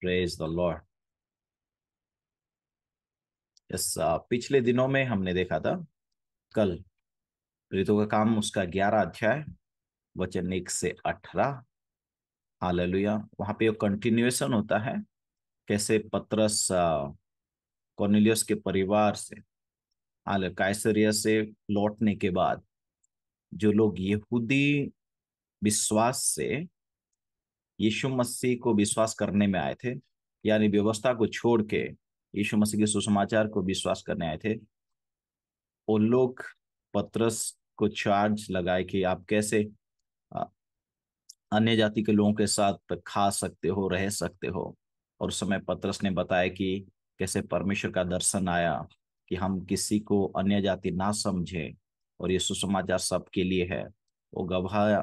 Praise the Lord yes पिछले दिनों में हमने देखा था कल प्रेतों का काम उसका ग्यारह अध्याय वचन एक से अठारह हालेलुया वहां पे कंटिन्यूएशन होता है कैसे पत्रस uh, कॉर्निलियस के परिवार से आल कायसरिया से लौटने के बाद जो लोग यहूदी विश्वास से यीशु मसीह को विश्वास करने में आए थे यानी व्यवस्था को छोड़ के यीशु मसीह के सुसमाचार को विश्वास करने आए थे वो लोग पत्रस को चार्ज लगाए कि आप कैसे अन्य जाति के लोगों के साथ खा सकते हो रह सकते हो और उस समय पत्रस ने बताया कि कैसे परमेश्वर का दर्शन आया कि हम किसी को अन्य जाति ना समझें और ये सुसमाचार सबके लिए है वो गवाह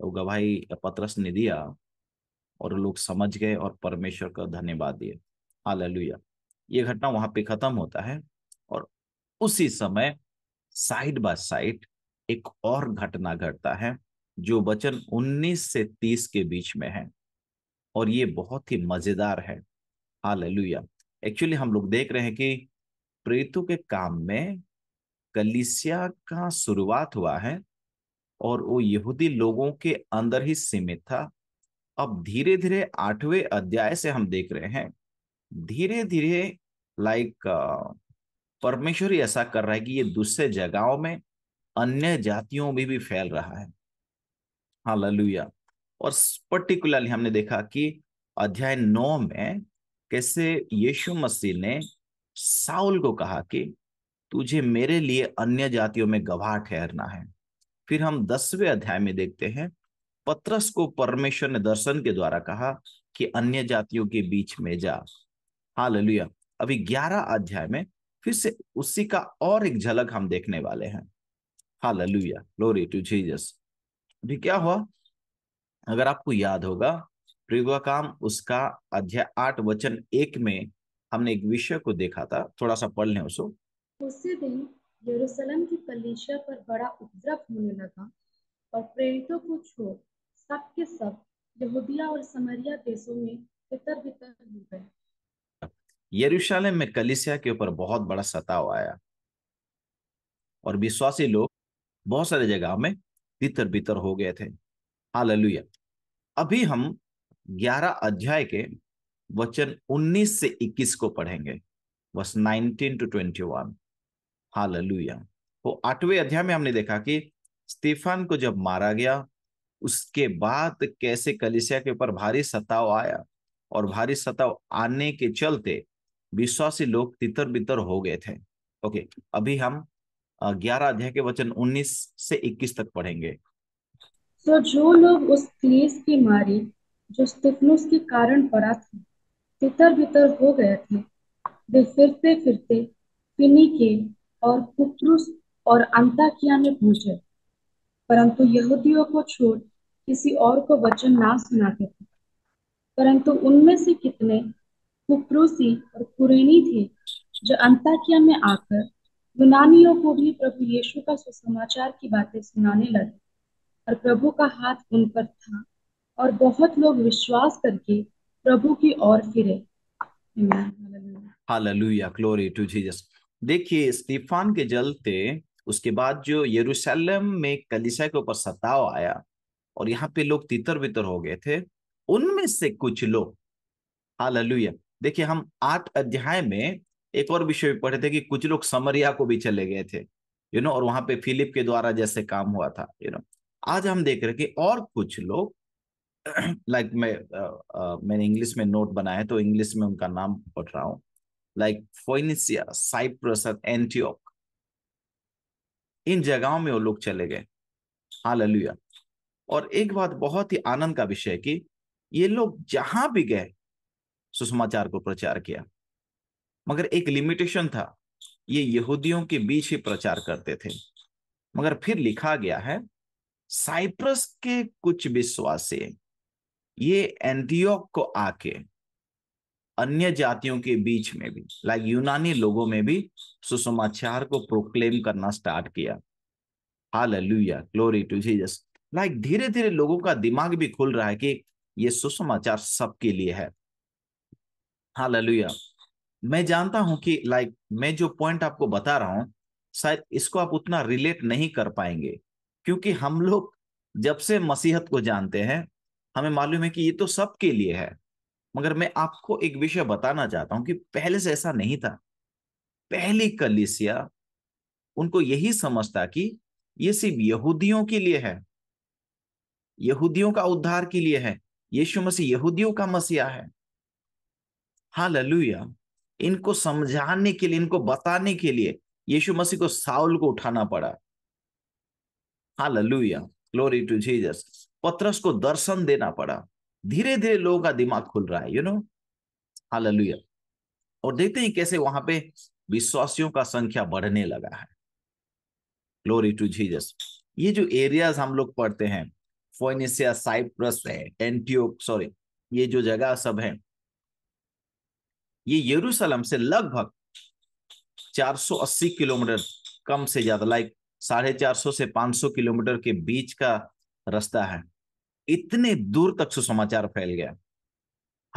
वो गवाही पत्रस ने दिया और लोग समझ गए और परमेश्वर का धन्यवाद दिए हालेलुया ये घटना वहां पे खत्म होता है और उसी समय साइड बाय साइड एक और घटना घटता है जो वचन 19 से 30 के बीच में है और ये बहुत ही मजेदार है हालेलुया एक्चुअली हम लोग देख रहे हैं कि प्रेतु के काम में कलिसिया का शुरुआत हुआ है और वो यहूदी लोगों के अंदर ही सीमित था अब धीरे धीरे आठवें अध्याय से हम देख रहे हैं धीरे धीरे लाइक परमेश्वर ही ऐसा कर रहा है कि ये दूसरे जगहों में अन्य जातियों में भी, भी फैल रहा है हाँ ललुया और पर्टिकुलरली हमने देखा कि अध्याय नौ में कैसे यीशु मसीह ने साउल को कहा कि तुझे मेरे लिए अन्य जातियों में गवाह ठहरना है फिर हम दसवें अध्याय में देखते हैं पत्रस को परमेश्वर ने दर्शन के द्वारा कहा कि अन्य जातियों के बीच में जा हालेलुया अभी ग्यारह अध्याय में फिर से उसी का और एक झलक हम देखने वाले हैं हालेलुया ग्लोरी टू जीजस अभी क्या हुआ अगर आपको याद होगा काम उसका अध्याय आठ वचन एक में हमने एक विषय को देखा था थोड़ा सा पढ़ लें उसको उसी दिन यरूशलेम की कलीसिया पर बड़ा उपद्रव होने लगा और प्रेरितों को छोड़ सब के सब यहूदिया और समरिया देशों में इतर बितर हो गए यरूशलेम में कलिसिया के ऊपर बहुत बड़ा सताव आया और विश्वासी लोग बहुत सारे जगह में तितर बितर हो गए थे हालेलुया अभी हम 11 अध्याय के वचन 19 से 21 को पढ़ेंगे बस 19 टू 21 वन हालेलुया वो तो आठवें अध्याय में हमने देखा कि स्टीफन को जब मारा गया उसके बाद कैसे कलिसिया के ऊपर भारी सताव आया और भारी सताव आने के चलते विश्वासी लोग तितर बितर हो गए थे ओके अभी हम ग्यारह अध्याय के वचन उन्नीस से इक्कीस तक पढ़ेंगे तो जो लोग उस क्लेश की मारी जो स्तिफनुस के कारण पड़ा था तितर बितर हो गए थे वे फिरते फिरते फिनिके और कुप्रुस और अंताकिया में पहुंचे परंतु यहूदियों को छोड़ किसी और को वचन ना सुनाते थे परंतु उनमें से कितने कुप्रूसी और कुरेनी थे जो अंताकिया में आकर यूनानियों को भी प्रभु यीशु का सुसमाचार की बातें सुनाने लगे और प्रभु का हाथ उन पर था और बहुत लोग विश्वास करके प्रभु की ओर फिरे हालेलुया ग्लोरी टू जीसस देखिए स्टीफान के जलते उसके बाद जो यरूशलेम में कलीसिया के ऊपर सताव आया और यहाँ पे लोग तितर बितर हो गए थे उनमें से कुछ लोग हाल देखिए हम आठ अध्याय में एक और विषय भी पढ़े थे कि कुछ लोग समरिया को भी चले गए थे यू नो और वहां पे फिलिप के द्वारा जैसे काम हुआ था यू नो आज हम देख रहे कि और कुछ लोग लाइक like मैं मैंने इंग्लिश में नोट बनाया है तो इंग्लिश में उनका नाम पढ़ रहा हूँ लाइक फोइनिसिया साइप्रस एंटियोक इन जगहों में वो लोग चले गए हाल और एक बात बहुत ही आनंद का विषय कि ये लोग जहां भी गए सुसमाचार को प्रचार किया मगर एक लिमिटेशन था ये यहूदियों के बीच ही प्रचार करते थे मगर फिर लिखा गया है साइप्रस के कुछ विश्वासी ये एंटीओक को आके अन्य जातियों के बीच में भी लाइक यूनानी लोगों में भी सुसमाचार को प्रोक्लेम करना स्टार्ट किया hallelujah glory to Jesus like धीरे धीरे लोगों का दिमाग भी खुल रहा है कि ये सुसमाचार सबके लिए है हाँ ललुया मैं जानता हूं कि लाइक मैं जो पॉइंट आपको बता रहा हूं शायद इसको आप उतना रिलेट नहीं कर पाएंगे क्योंकि हम लोग जब से मसीहत को जानते हैं हमें मालूम है कि ये तो सबके लिए है मगर मैं आपको एक विषय बताना चाहता हूं कि पहले से ऐसा नहीं था पहली कलिसिया उनको यही समझता कि ये सिर्फ यहूदियों के लिए है यहूदियों का उद्धार के लिए है यीशु मसीह यहूदियों का मसीहा है ललुया इनको समझाने के लिए इनको बताने के लिए यीशु मसीह को साउल को उठाना पड़ा ललुया ग्लोरी टू जीजस पत्रस को दर्शन देना पड़ा धीरे धीरे लोगों का दिमाग खुल रहा है यू नो ललुया और देखते हैं कैसे वहां पे विश्वासियों का संख्या बढ़ने लगा है ग्लोरी टू जीजस ये जो एरियाज हम लोग पढ़ते हैं फोनिसिया साइप्रस है एंटीओक सॉरी ये जो जगह सब है ये यरूशलम से लगभग 480 किलोमीटर कम से ज्यादा लाइक साढ़े चार सौ से 500 किलोमीटर के बीच का रास्ता है इतने दूर तक सुसमाचार फैल गया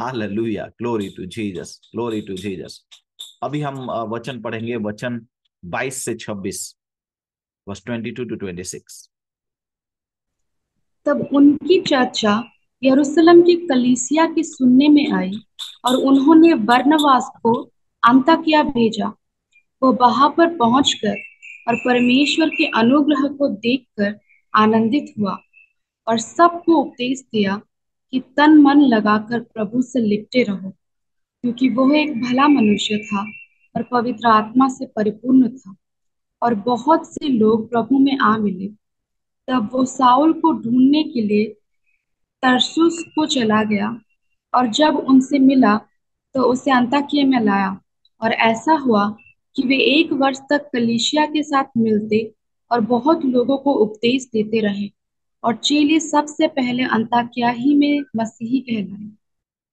hallelujah glory to Jesus glory to Jesus अभी हम वचन पढ़ेंगे वचन 22 से 26 वर्स 22 टू 26 तब उनकी चर्चा यरूशलेम की कलीसिया की सुनने में आई और उन्होंने वर्णवास को अंतकिया भेजा वो वहां पर पहुंचकर और परमेश्वर के अनुग्रह को देखकर आनंदित हुआ और सबको उपदेश दिया कि तन मन लगाकर प्रभु से लिपटे रहो क्योंकि वह एक भला मनुष्य था और पवित्र आत्मा से परिपूर्ण था और बहुत से लोग प्रभु में आ मिले तब वो साउल को ढूंढने के लिए तरसुस को चला गया और जब उनसे मिला तो उसे अंताकिया में लाया और ऐसा हुआ कि वे एक वर्ष तक कलीसिया के साथ मिलते और बहुत लोगों को उपदेश देते रहे और चेले सबसे पहले अंताकिया ही में मसीही कहलाए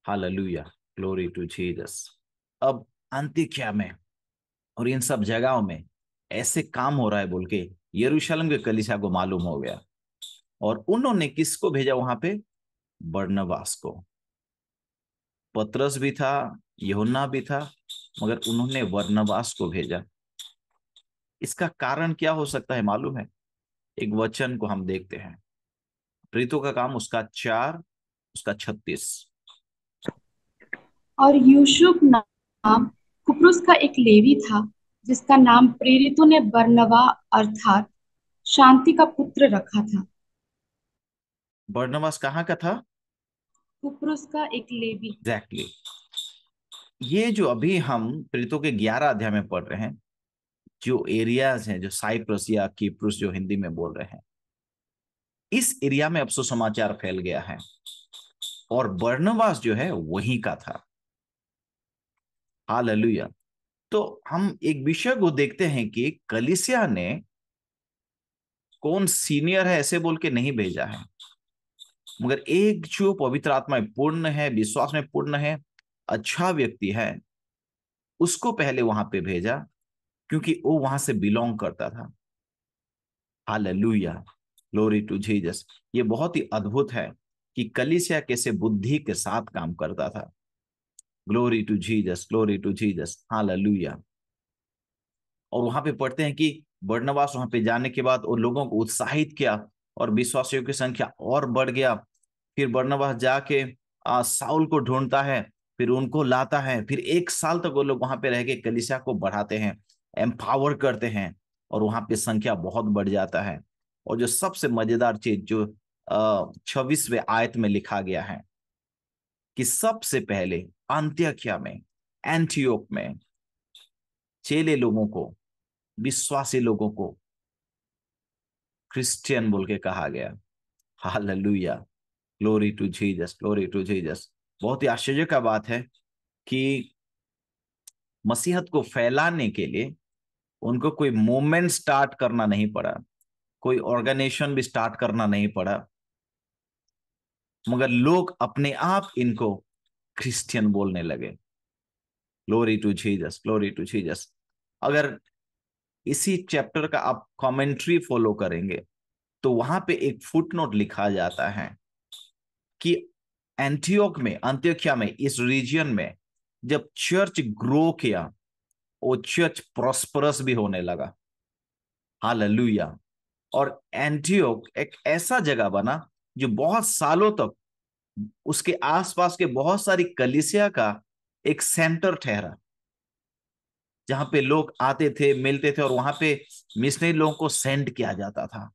हालेलुया ग्लोरी टू जीसस अब अंतिक्या में और इन सब जगहों में ऐसे काम हो रहा है बोल के यरूशलेम के कलिसा को मालूम हो गया और उन्होंने किसको भेजा वहां पे बर्नवास को पत्रस भी था यहुन्ना भी था मगर उन्होंने वर्णवास को भेजा इसका कारण क्या हो सकता है मालूम है एक वचन को हम देखते हैं प्रीतो का काम उसका चार उसका छत्तीस और यूसुफ नाम कुप्रुस का एक लेवी था जिसका नाम प्रेरितों ने बर्नवा अर्थात शांति का पुत्र रखा था बर्नवास कहाँ का था कुप्रुस का एक लेवी exactly. ये जो अभी हम प्रेरितों के ग्यारह अध्याय में पढ़ रहे हैं जो एरियाज हैं जो साइप्रस या कीप्रुस जो हिंदी में बोल रहे हैं इस एरिया में अब सुसमाचार फैल गया है और बर्नवास जो है वहीं का था हाल तो हम एक विषय को देखते हैं कि कलिसिया ने कौन सीनियर है ऐसे बोल के नहीं भेजा है मगर एक जो पवित्र आत्मा पूर्ण है विश्वास में पूर्ण है अच्छा व्यक्ति है उसको पहले वहां पे भेजा क्योंकि वो वहां से बिलोंग करता था हालेलुया ग्लोरी टू जीसस ये बहुत ही अद्भुत है कि कलिसिया कैसे बुद्धि के साथ काम करता था glory to Jesus glory to Jesus hallelujah और वहां पे पढ़ते हैं कि बर्नवास वहां पे जाने के बाद और लोगों को उत्साहित किया और विश्वासियों की संख्या और बढ़ गया फिर बर्नवास जाके साउल को ढूंढता है फिर उनको लाता है फिर एक साल तक वो लोग वहां पे रह के कलिसिया को बढ़ाते हैं एम्पावर करते हैं और वहां पे संख्या बहुत बढ़ जाता है और जो सबसे मजेदार चीज जो अः छब्बीसवें आयत में लिखा गया है कि सबसे पहले अंत्यख्या में एंटियोक में चेले लोगों को विश्वासी लोगों को क्रिश्चियन बोल के कहा गया hallelujah glory to Jesus glory to Jesus बहुत ही आश्चर्य का बात है कि मसीहत को फैलाने के लिए उनको कोई मूवमेंट स्टार्ट करना नहीं पड़ा कोई ऑर्गेनाइजेशन भी स्टार्ट करना नहीं पड़ा मगर लोग अपने आप इनको क्रिश्चियन बोलने लगे glory to Jesus glory to Jesus अगर इसी चैप्टर का आप कमेंट्री फॉलो करेंगे तो वहां पे एक फुटनोट लिखा जाता है कि एंटीओक में अंत्योख्या में इस रीजन में जब चर्च ग्रो किया वो चर्च प्रॉस्परस भी होने लगा हाल और एंटीओक एक ऐसा जगह बना जो बहुत सालों तक उसके आसपास के बहुत सारी कलिसिया का एक सेंटर ठहरा जहां पे लोग आते थे मिलते थे और वहां पे मिशनरी लोगों को सेंड किया जाता था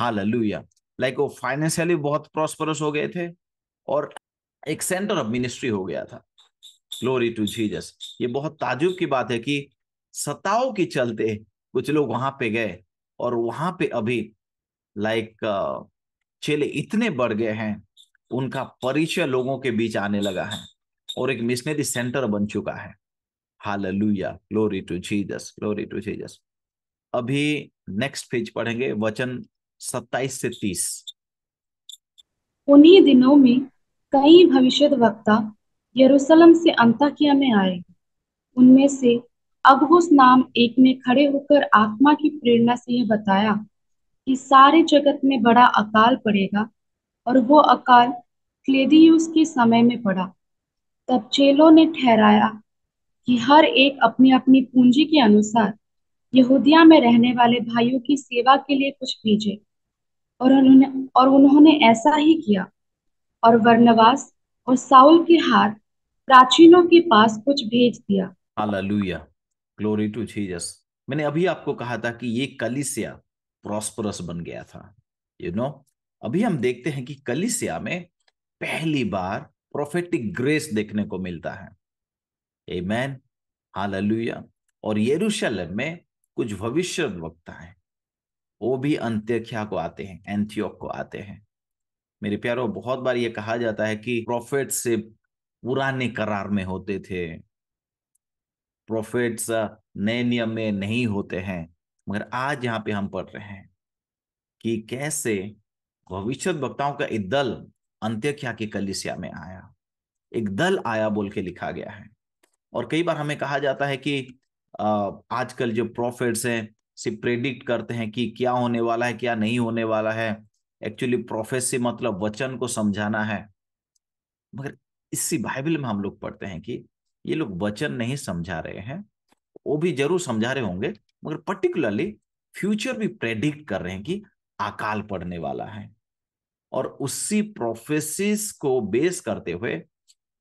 हाल लाइक वो फाइनेंशियली बहुत प्रॉस्परस हो गए थे और एक सेंटर ऑफ मिनिस्ट्री हो गया था ग्लोरी टू जीजस ये बहुत ताजुब की बात है कि सताओं के चलते कुछ लोग वहां पे गए और वहां पे अभी लाइक like, चेले इतने बढ़ गए हैं उनका परिचय लोगों के बीच आने लगा है और एक मिशनरी सेंटर बन चुका है hallelujah glory to Jesus glory to Jesus अभी नेक्स्ट पेज पढ़ेंगे वचन सत्ताईस से तीस उन्हीं दिनों में कई भविष्य वक्ता यरूशलेम से अंताकिया में आए उनमें से अगबुस नाम एक ने खड़े होकर आत्मा की प्रेरणा से यह बताया कि सारे जगत में बड़ा अकाल पड़ेगा और वो अकाल क्लेदियुस के समय में पड़ा तब चेलों ने ठहराया कि हर एक अपनी अपनी पूंजी के अनुसार यहूदिया में रहने वाले भाइयों की सेवा के लिए कुछ भेजे और उन्होंने और उन्होंने ऐसा ही किया और वर्णवास और साउल के हार प्राचीनों के पास कुछ भेज दिया हालेलुया ग्लोरी टू जीसस मैंने अभी आपको कहा था कि ये कलिसिया प्रॉस्परस बन गया था यू you नो know? अभी हम देखते हैं कि कलिसिया में पहली बार प्रोफेटिक ग्रेस देखने को मिलता है एमैन हालया और यरूशलेम में कुछ भविष्य वक्ता है वो भी अंत्यख्या को आते हैं एंथियोक को आते हैं मेरे प्यारो बहुत बार ये कहा जाता है कि प्रोफेट से पुराने करार में होते थे प्रोफेट्स नए नियम में नहीं होते हैं मगर आज यहाँ पे हम पढ़ रहे हैं कि कैसे भविष्य वक्ताओं का एक दल अंत्यख्या की कलिसिया में आया एक दल आया बोल के लिखा गया है और कई बार हमें कहा जाता है कि आजकल जो प्रॉफिट्स हैं से प्रेडिक्ट करते हैं कि क्या होने वाला है क्या नहीं होने वाला है एक्चुअली प्रोफेट से मतलब वचन को समझाना है मगर इसी बाइबल में हम लोग पढ़ते हैं कि ये लोग वचन नहीं समझा रहे हैं वो भी जरूर समझा रहे होंगे मगर पर्टिकुलरली फ्यूचर भी प्रेडिक्ट कर रहे हैं कि अकाल पड़ने वाला है और उसी प्रोफेसिस को बेस करते हुए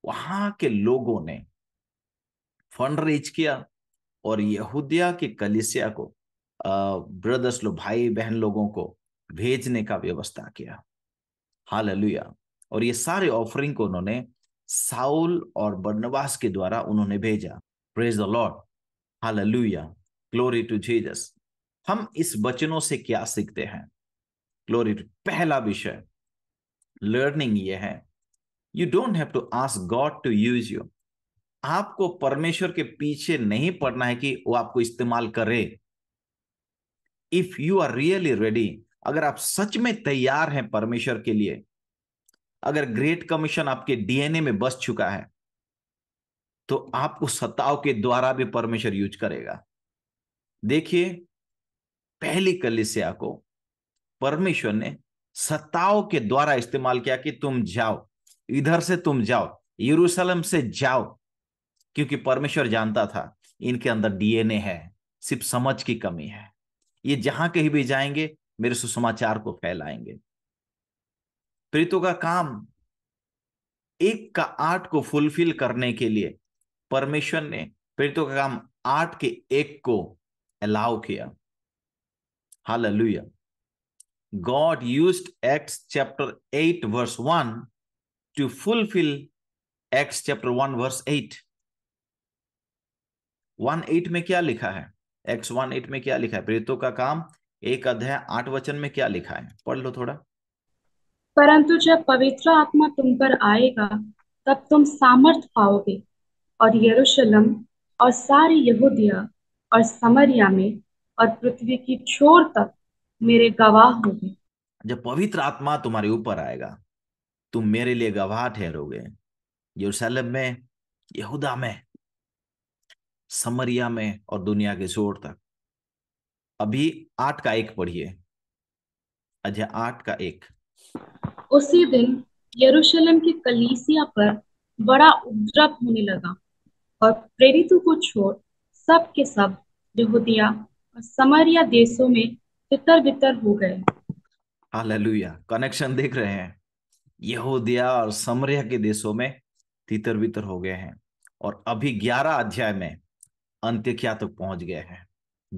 वहां के लोगों ने फंड रेज किया और यहूदिया के कलिसिया को ब्रदर्स लो भाई बहन लोगों को भेजने का व्यवस्था किया हाल और ये सारे ऑफरिंग को उन्होंने साउल और बर्नवास के द्वारा उन्होंने भेजा praise the Lord hallelujah glory to Jesus हम इस वचनों से क्या सीखते हैं ग्लोरी टू पहला विषय लर्निंग ये है you don't have to ask God to use you आपको परमेश्वर के पीछे नहीं पड़ना है कि वो आपको इस्तेमाल करे if you are really ready अगर आप सच में तैयार हैं परमेश्वर के लिए अगर ग्रेट कमीशन आपके डीएनए में बस चुका है तो आपको सताव के द्वारा भी परमेश्वर यूज करेगा देखिए पहली कलिसिया को परमेश्वर ने सताव के द्वारा इस्तेमाल किया कि तुम जाओ इधर से तुम जाओ यरूशलेम से जाओ क्योंकि परमेश्वर जानता था इनके अंदर डीएनए है सिर्फ समझ की कमी है ये जहां कहीं भी जाएंगे मेरे सुसमाचार को फैलाएंगे प्रीतों का काम एक का आठ को फुलफिल करने के लिए परमेश्वर ने प्रेरित तो का काम आठ के एक को अलाउ किया hallelujah God used Acts chapter eight verse one to fulfil Acts chapter one verse eight one eight में क्या लिखा है एक्स वन एट में क्या लिखा है प्रेरितों का काम एक अध्याय आठ वचन में क्या लिखा है पढ़ लो थोड़ा परंतु जब पवित्र आत्मा तुम पर आएगा तब तुम सामर्थ पाओगे और यरूशलेम और सारी यहूदिया और समरिया में और पृथ्वी की छोर तक मेरे गवाह होंगे जब पवित्र आत्मा तुम्हारे ऊपर आएगा तुम मेरे लिए गवाह ठहरोगे यरूशलेम में यहूदा में समरिया में और दुनिया के छोर तक अभी आठ का एक पढ़िए अजय आठ का एक उसी दिन यरूशलेम की कलीसिया पर बड़ा उपद्रव होने लगा और प्रेरितों को छोड़ सब के सब यहूदिया और समरिया देशों में तितर बितर हो गए हालेलुया कनेक्शन देख रहे हैं यहूदिया और समरिया के देशों में तितर बितर हो गए हैं और अभी ग्यारह अध्याय में अंत्य क्या तक तो पहुंच गए हैं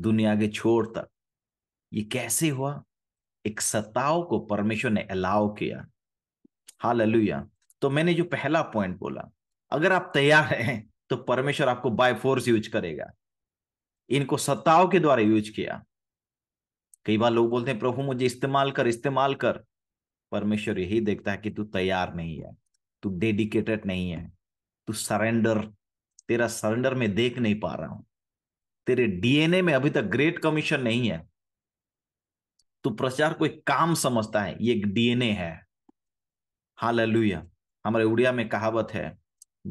दुनिया के छोर तक ये कैसे हुआ एक सताओ को परमेश्वर ने अलाव किया हालेलुया तो मैंने जो पहला पॉइंट बोला अगर आप तैयार हैं तो परमेश्वर आपको बाय फोर्स यूज करेगा इनको सत्ताओं के द्वारा यूज किया कई बार लोग बोलते हैं प्रभु मुझे इस्तेमाल कर इस्तेमाल कर परमेश्वर यही देखता है कि तू तैयार नहीं है तू डेडिकेटेड नहीं है तू सरेंडर तेरा सरेंडर में देख नहीं पा रहा हूं तेरे डीएनए में अभी तक ग्रेट कमीशन नहीं है तू प्रचार को एक काम समझता है ये एक डीएनए है हाल हमारे उड़िया में कहावत है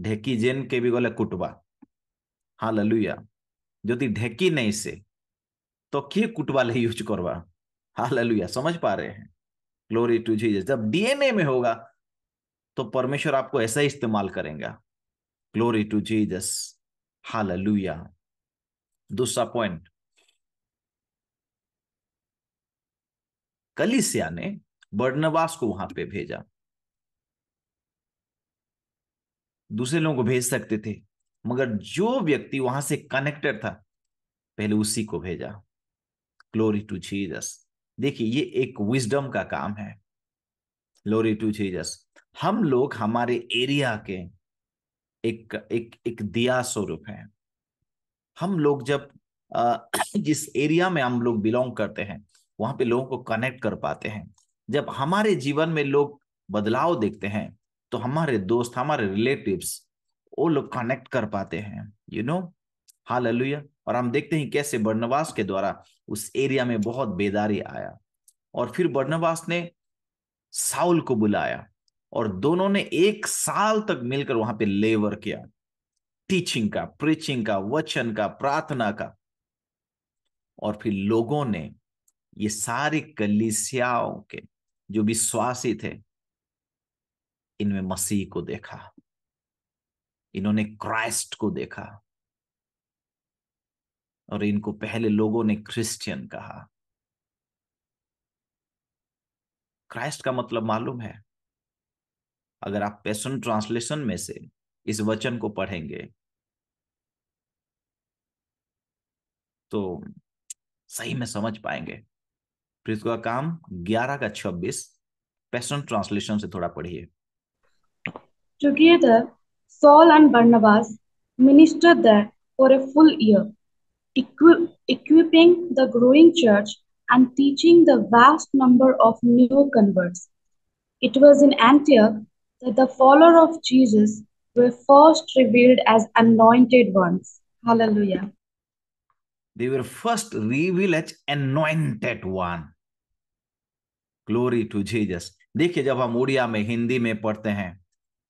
ढेकी जेन के भी ଗଲେ कुटवा हाँ ଲଲୁୟା ଯଦି ढेकी नहीं से तो किए कुटवा ले यूज करवा हाँ ललुया समझ पा रहे हैं ग्लोरी टू जीजस जब डीएनए में होगा तो परमेश्वर आपको ऐसा ही इस्तेमाल करेगा ग्लोरी टू जीजस हाँ ललुया दूसरा पॉइंट कलिसिया ने बर्नवास को वहां पे भेजा दूसरे लोगों को भेज सकते थे मगर जो व्यक्ति वहां से कनेक्टेड था पहले उसी को भेजा ग्लोरी टू जीजस देखिए ये एक विजडम का काम है ग्लोरी टू जीजस हम लोग हमारे एरिया के एक एक एक दिया स्वरूप है हम लोग जब जिस एरिया में हम लोग बिलोंग करते हैं वहां पे लोगों को कनेक्ट कर पाते हैं जब हमारे जीवन में लोग बदलाव देखते हैं तो हमारे दोस्त हमारे रिलेटिव्स वो लोग कनेक्ट कर पाते हैं यू नो हाल और हम देखते हैं कैसे बर्नवास के द्वारा उस एरिया में बहुत बेदारी आया और फिर बर्नवास ने साउल को बुलाया और दोनों ने एक साल तक मिलकर वहां पे लेवर किया टीचिंग का प्रीचिंग का वचन का प्रार्थना का और फिर लोगों ने ये सारी कलिसियाओं के जो विश्वासी थे इनमें मसीह को देखा इन्होंने क्राइस्ट को देखा और इनको पहले लोगों ने क्रिश्चियन कहा क्राइस्ट का मतलब मालूम है अगर आप पैसन ट्रांसलेशन में से इस वचन को पढ़ेंगे तो सही में समझ पाएंगे पृथ्वी का काम 11 का 26 पैसन ट्रांसलेशन से थोड़ा पढ़िए Together, Saul and Barnabas ministered there for a full year, equi equipping the growing church and teaching the vast number of new converts. It was in Antioch that the followers of Jesus were first revealed as anointed ones. Hallelujah. They were first revealed as anointed one. Glory to Jesus. देखिए जब हम उड़िया में हिंदी में पढ़ते हैं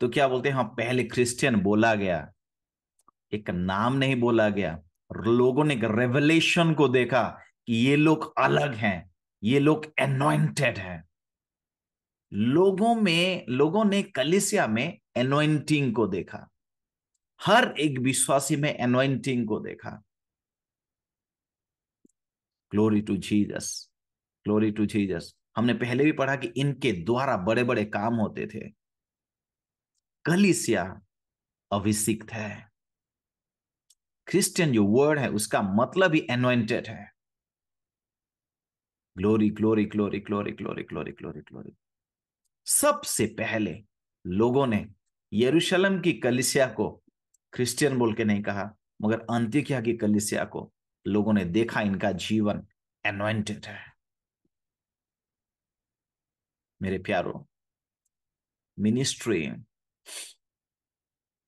तो क्या बोलते हैं हाँ पहले क्रिश्चियन बोला गया एक नाम नहीं बोला गया लोगों ने एक रेवलेशन को देखा कि ये लोग अलग हैं ये लोग एनोइंटेड हैं लोगों में लोगों ने कलिसिया में एनोइंटिंग को देखा हर एक विश्वासी में एनोइंटिंग को देखा glory to Jesus glory to Jesus हमने पहले भी पढ़ा कि इनके द्वारा बड़े बड़े काम होते थे कलिसिया अभिषिक्त है क्रिश्चियन जो वर्ड है उसका मतलब ही एनोइंटेड है glory glory glory glory glory glory glory glory सबसे पहले लोगों ने यरूशलेम की कलिसिया को क्रिश्चियन बोल के नहीं कहा मगर अंतिकिया की कलिसिया को लोगों ने देखा इनका जीवन एनोइंटेड है मेरे प्यारो मिनिस्ट्री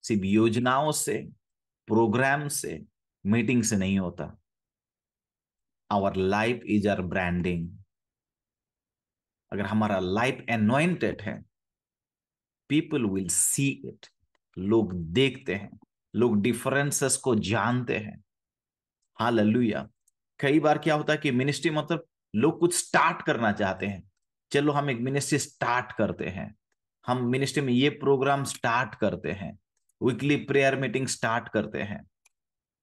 सिर्फ योजनाओं से प्रोग्राम से मीटिंग से नहीं होता our life is our branding अगर हमारा लाइफ एनोइंटेड है पीपल विल सी इट लोग देखते हैं लोग डिफरेंसेस को जानते हैं हालेलुया कई बार क्या होता है कि मिनिस्ट्री मतलब लोग कुछ स्टार्ट करना चाहते हैं चलो हम एक मिनिस्ट्री स्टार्ट करते हैं हम मिनिस्ट्री में ये प्रोग्राम स्टार्ट करते हैं वीकली प्रेयर मीटिंग स्टार्ट करते हैं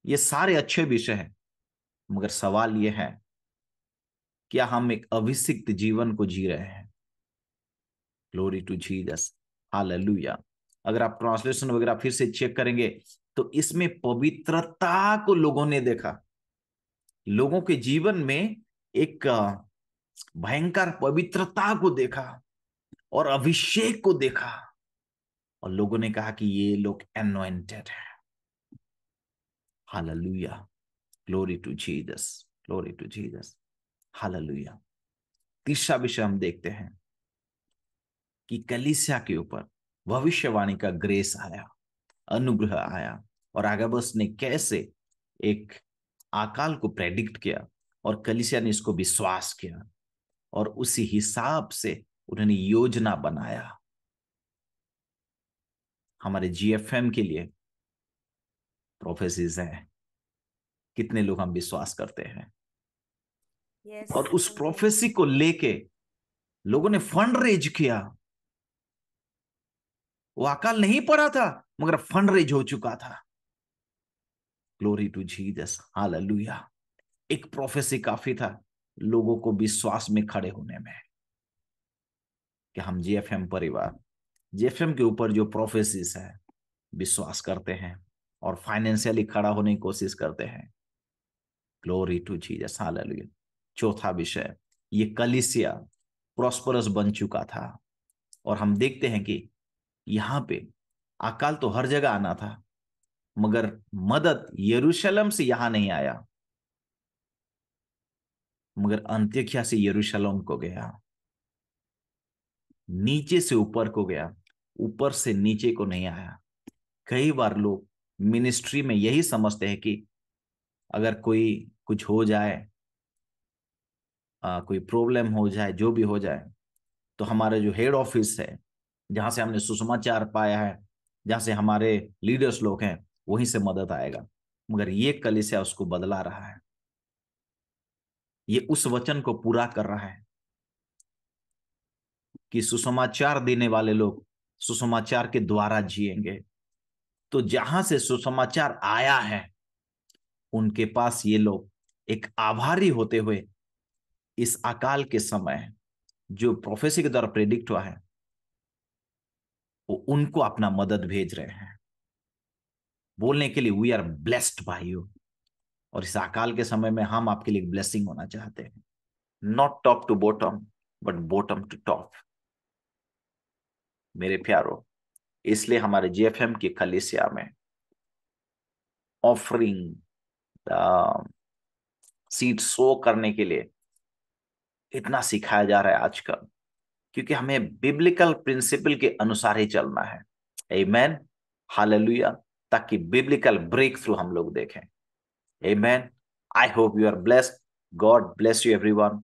ये सारे अच्छे विषय हैं मगर सवाल ये है क्या हम एक अभिषिक्त जीवन को जी रहे हैं ग्लोरी टू जीसस हालेलुया अगर आप ट्रांसलेशन वगैरह फिर से चेक करेंगे तो इसमें पवित्रता को लोगों ने देखा लोगों के जीवन में एक भयंकर पवित्रता को देखा और अभिषेक को देखा और लोगों ने कहा कि ये लोग एनोइंटेड है hallelujah glory to Jesus glory to Jesus hallelujah तीसरा विषय हम देखते हैं कि कलिसिया के ऊपर भविष्यवाणी का ग्रेस आया अनुग्रह आया और आगाबस ने कैसे एक आकाल को प्रेडिक्ट किया और कलिसिया ने इसको विश्वास किया और उसी हिसाब से उन्होंने योजना बनाया हमारे जीएफएम के लिए प्रोफेसिस हैं कितने लोग हम विश्वास करते हैं yes. और उस प्रोफेसी को लेके लोगों ने फंड रेज किया वो अकाल नहीं पड़ा था मगर फंड रेज हो चुका था ग्लोरी टू जीसस हालेलुया एक प्रोफेसी काफी था लोगों को विश्वास में खड़े होने में कि हम जीएफएम परिवार जीएफएम के ऊपर जो प्रोफेसिस है विश्वास करते हैं और फाइनेंशियली खड़ा होने की कोशिश करते हैं ग्लोरी टू जीसस हालेलुया चौथा विषय ये कलिसिया प्रॉस्परस बन चुका था और हम देखते हैं कि यहाँ पे अकाल तो हर जगह आना था मगर मदद यरूशलेम से यहां नहीं आया मगर अंत्यख्या से यरूशलेम को गया नीचे से ऊपर को गया ऊपर से नीचे को नहीं आया कई बार लोग मिनिस्ट्री में यही समझते हैं कि अगर कोई कुछ हो जाए आ, कोई प्रॉब्लम हो जाए जो भी हो जाए तो हमारे जो हेड ऑफिस है जहां से हमने सुसमाचार पाया है जहां से हमारे लीडर्स लोग हैं वहीं से मदद आएगा मगर ये कलिसिया उसको बदला रहा है ये उस वचन को पूरा कर रहा है कि सुसमाचार देने वाले लोग सुसमाचार के द्वारा जिएंगे तो जहां से सुसमाचार आया है उनके पास ये लोग एक आभारी होते हुए इस अकाल के समय जो प्रोफेसर के द्वारा प्रेडिक्ट हुआ है वो उनको अपना मदद भेज रहे हैं बोलने के लिए we are blessed by you और इस अकाल के समय में हम आपके लिए ब्लेसिंग होना चाहते हैं not top to bottom but bottom to top मेरे प्यारो इसलिए हमारे जीएफएम के कलिसिया में ऑफरिंग सीट सो करने के लिए इतना सिखाया जा रहा है आजकल क्योंकि हमें बिब्लिकल प्रिंसिपल के अनुसार ही चलना है ए मैन ताकि बिब्लिकल ब्रेक थ्रू हम लोग देखें amen I hope you are blessed God bless you everyone